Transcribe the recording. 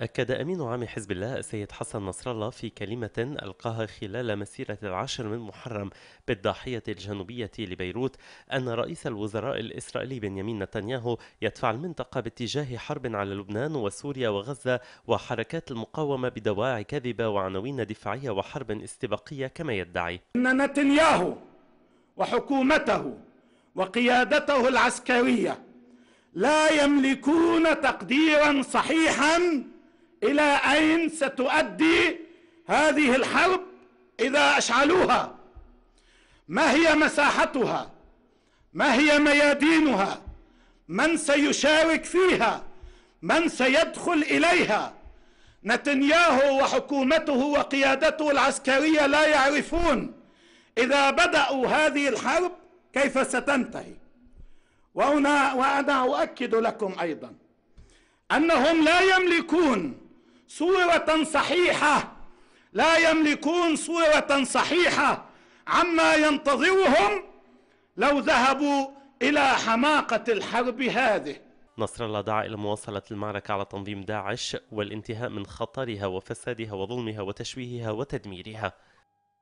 أكد أمين عام حزب الله السيد حسن نصر الله في كلمة ألقاها خلال مسيرة العاشر من محرم بالضاحية الجنوبية لبيروت أن رئيس الوزراء الإسرائيلي بنيامين نتنياهو يدفع المنطقة باتجاه حرب على لبنان وسوريا وغزة وحركات المقاومة بدواعي كذبة وعناوين دفاعية وحرب استباقية كما يدعي أن نتنياهو وحكومته وقيادته العسكريه لا يملكون تقديرا صحيحا الى اين ستؤدي هذه الحرب اذا اشعلوها ما هي مساحتها ما هي ميادينها من سيشارك فيها من سيدخل اليها نتنياهو وحكومته وقيادته العسكريه لا يعرفون اذا بداوا هذه الحرب كيف ستنتهي وهنا وأنا أؤكد لكم أيضا أنهم لا يملكون صورة صحيحة لا يملكون صورة صحيحة عما ينتظرهم لو ذهبوا إلى حماقة الحرب هذه نصر الله دعا إلى مواصلة المعركة على تنظيم داعش والانتهاء من خطرها وفسادها وظلمها وتشويهها وتدميرها